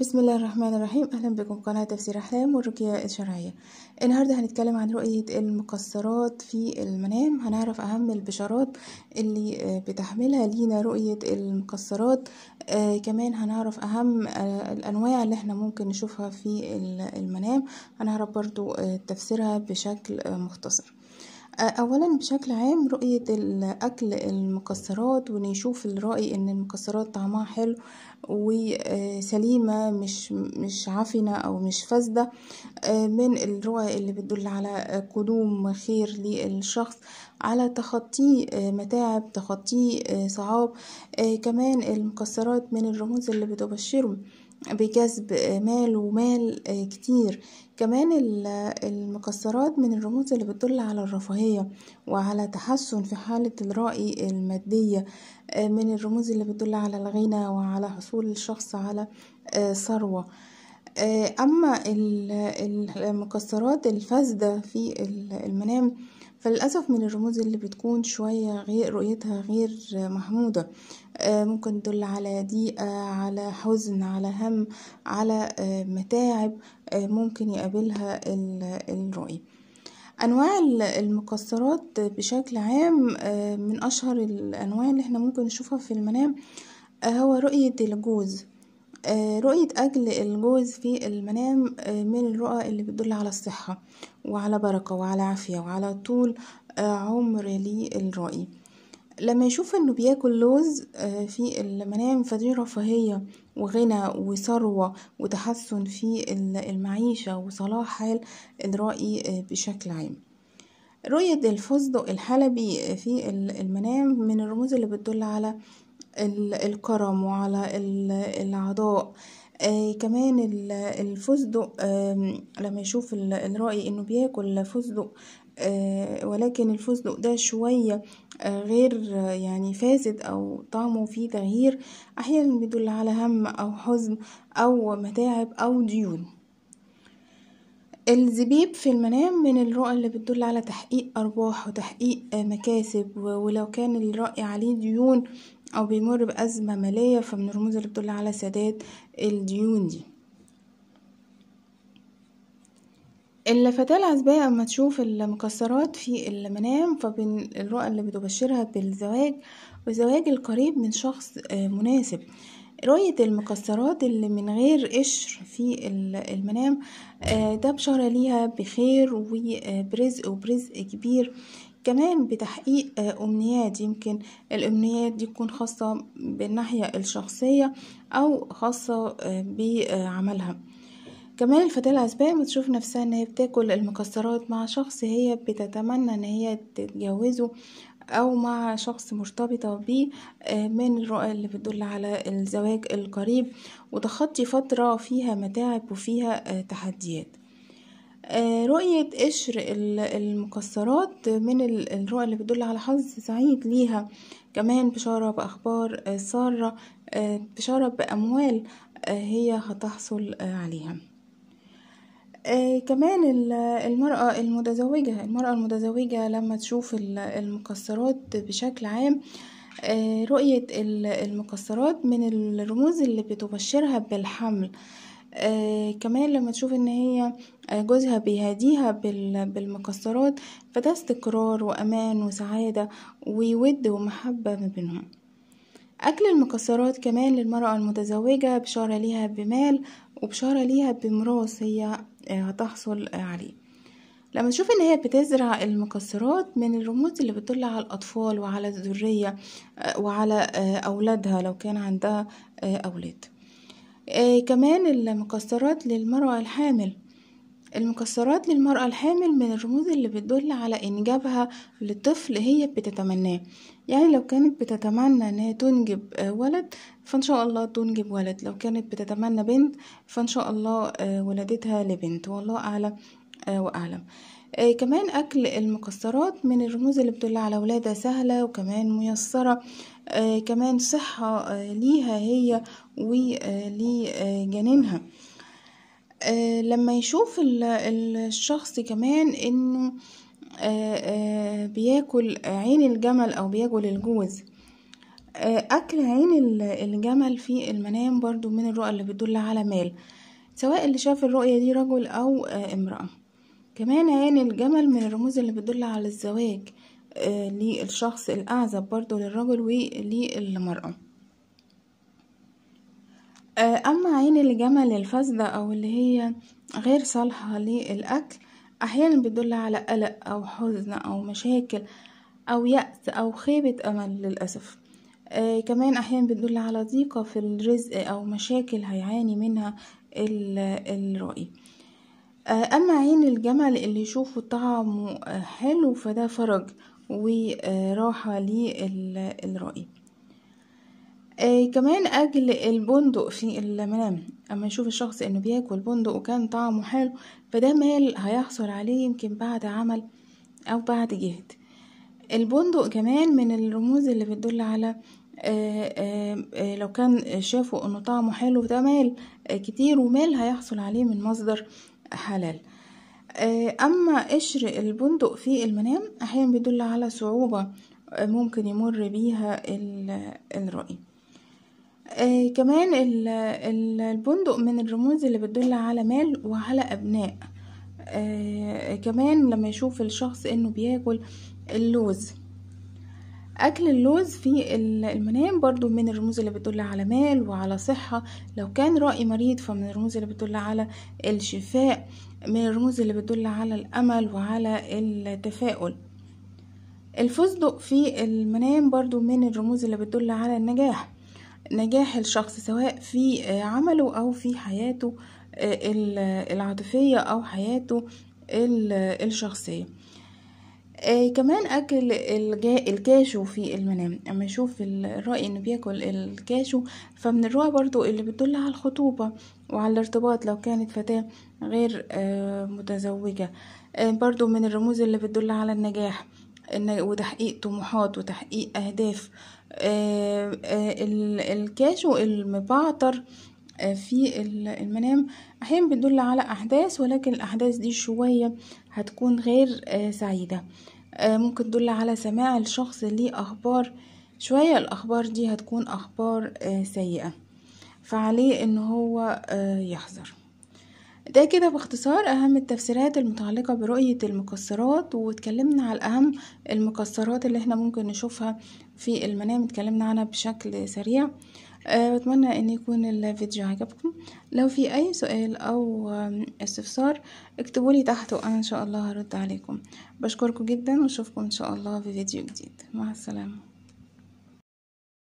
بسم الله الرحمن الرحيم اهلا بكم قناه تفسير احلام والرقيه الشرعيه النهارده هنتكلم عن رؤيه المكسرات في المنام هنعرف اهم البشارات اللي آه، بتحملها لينا رؤيه المكسرات آه كمان هنعرف اهم آه الانواع اللي احنا ممكن نشوفها في المنام هنعرف برضو آه تفسيرها بشكل آه، مختصر اولا بشكل عام رؤية الاكل المكسرات ونشوف يشوف الرأي ان المكسرات طعمها حلو وسليمة آه، مش, مش عفنة او مش فاسدة آه، من الرؤى اللي بتدل على قدوم خير للشخص على تخطي آه، متاعب تخطي صعاب كمان المكسرات من الرموز اللي بتبشره بجذب آه، مال ومال آه، كتير كمان المكسرات من الرموز اللي بتدل على الرفاهية وعلى تحسن في حالة الرأي المادية آه، من الرموز اللي بتدل على الغنى وعلى حصول الشخص على ثروة أما المكسرات الفاسدة في المنام فللأسف من الرموز اللي بتكون شوية غير رؤيتها غير محمودة آه، ممكن تدل على ضيقة على حزن على هم على آه، متاعب آه، ممكن يقابلها الرؤية انواع المكسرات بشكل عام من اشهر الانواع اللي احنا ممكن نشوفها في المنام هو رؤية الجوز رؤية أجل الجوز في المنام من الرؤى اللي بتدل على الصحة وعلى بركة وعلى عافية وعلى طول آه، عمر الرأي لما يشوف انه بياكل لوز آه، في المنام فدي رفاهية وغنى وثروة وتحسن في المعيشة وصلاح حال الرأي آه، بشكل عام رؤية الفستق الحلبي في المنام من الرموز اللي بتدل على الكرم وعلى العضاء آه كمان الفستق آه لما يشوف الرأي انه بياكل فستق آه ولكن الفستق ده شوية آه غير آه، يعني فاسد او طعمه فيه تغيير احيانا بيدل على هم او حزن او متاعب او ديون الزبيب في المنام من الرؤى اللي بتدل على تحقيق أرباح وتحقيق آه، مكاسب ولو كان الرأي عليه ديون أو بيمر بأزمة مالية فمن الرموز اللي بتدل على سداد الديون دي الفتاة العزباء أما تشوف المكسرات في المنام فبين الرؤى اللي بتبشرها بالزواج وزواج القريب من شخص آه، مناسب رؤية المكسرات اللي من غير قشر في المنام آه، ده بشارة ليها بخير وبرزق وبرزق كبير كمان بتحقيق آه، أمنيات يمكن الأمنيات دي تكون خاصة بالناحية الشخصية أو خاصة آه، بعملها كمان الفتاة العزباء بتشوف نفسها ان هي بتاكل المكسرات مع شخص هي بتتمنى ان هي تتجوزه أو مع شخص مرتبطة بيه آه، من الرؤى اللي بتدل على الزواج القريب وتخطي فترة فيها متاعب وفيها آه، تحديات آه، رؤية قشر المكسرات من الرؤى اللي بتدل على حظ سعيد ليها كمان بشارة بأخبار سارة بشارة بأموال هي هتحصل عليها آه، كمان المرأة المتزوجة المرأة المتزوجة لما تشوف المكسرات بشكل عام آه، رؤية المكسرات من الرموز اللي بتبشرها بالحمل آه، كمان لما تشوف ان هي جوزها بيهديها بالمكسرات فده استقرار وامان وسعادة وود ومحبة ما بينهم أكل المكسرات كمان للمرأة المتزوجة بشارة ليها بمال وبشارة ليها بمراس هي آه، هتحصل آه، عليه لما نشوف ان هي بتزرع المكسرات من الرموز اللي بتطلع على الاطفال وعلى الذريه آه، وعلى اولادها لو كان عندها اولاد كمان المكسرات للمراه الحامل المكسرات للمرأة الحامل من الرموز اللي بتدل على إنجابها للطفل هي بتتمناه يعني لو كانت بتتمنى إنها تنجب آه، ولد فإن شاء الله تنجب ولد لو كانت بتتمنى بنت فإن شاء الله آه، ولدتها لبنت والله أعلم آه، وأعلم آه كمان أكل المكسرات من الرموز اللي بتدل على ولادة سهلة وكمان ميسرة آه كمان صحة آه ليها هي ولجنينها آه، لما يشوف الشخص كمان انه آه، آه، بياكل عين الجمل او بياكل الجوز اكل عين الجمل في المنام برضو من الرؤى اللي بتدل على مال سواء اللي شاف الرؤية دي رجل او امرأة كمان عين الجمل من الرموز اللي بتدل على الزواج للشخص الاعزب برضو للرجل وللمرأة آه، أما عين الجمل الفاسدة أو اللي هي غير صالحة للأكل أحيانا بتدل على قلق أو حزن أو مشاكل أو يأس أو خيبة أمل للأسف آه كمان أحيانا بتدل على ضيقة في الرزق أو مشاكل هيعاني منها الرأي آه أما عين الجمل اللي يشوفه طعمه حلو فده فرج وراحة للرأي آه كمان أكل البندق في المنام أما يشوف الشخص إنه بياكل بندق وكان طعمه حلو فده مال هيحصل عليه يمكن بعد عمل أو بعد جهد البندق كمان من الرموز اللي بتدل على آآ آه، آآ آه، آه، لو كان شافوا انه طعمه حلو ده مال كتير ومال هيحصل عليه من مصدر حلال اما قشر البندق في المنام احيانا بيدل على صعوبة ممكن يمر بيها الرأي آه كمان البندق من الرموز اللي بتدل على مال وعلى أبناء آه كمان لما يشوف الشخص انه بياكل اللوز اكل اللوز في المنام برضو من الرموز اللي بتدل على مال وعلى صحة لو كان رأي مريض فمن الرموز اللي بتدل على الشفاء من الرموز اللي بتدل على الامل وعلى التفاؤل الفستق في المنام برضو من الرموز اللي بتدل على النجاح نجاح الشخص سواء في آه، عمله أو في حياته آه، العاطفية أو حياته الشخصية آه، كمان أكل الكاشو في المنام أما يشوف الرأي إنه بياكل الكاشو فمن الرؤى برضو اللي بتدل على الخطوبة وعلى الارتباط لو كانت فتاة غير متزوجة برضو من الرموز اللي بتدل على النجاح وتحقيق طموحات وتحقيق أهداف آه، آه، الكاش والمبعتر آه، في المنام أحيانا بتدل على أحداث ولكن الأحداث دي شوية هتكون غير سعيدة ممكن تدل على سماع الشخص ليه أخبار شوية الأخبار دي هتكون أخبار سيئة فعليه إن هو يحذر ده كده باختصار أهم التفسيرات المتعلقة برؤية المكسرات واتكلمنا على أهم المكسرات اللي احنا ممكن نشوفها في المنام اتكلمنا عنها بشكل سريع آه، بتمنى ان يكون الفيديو عجبكم لو في اي سؤال او استفسار اكتبولي تحت وانا ان شاء الله هرد عليكم بشكركم جدا واشوفكم ان شاء الله في فيديو جديد مع السلامه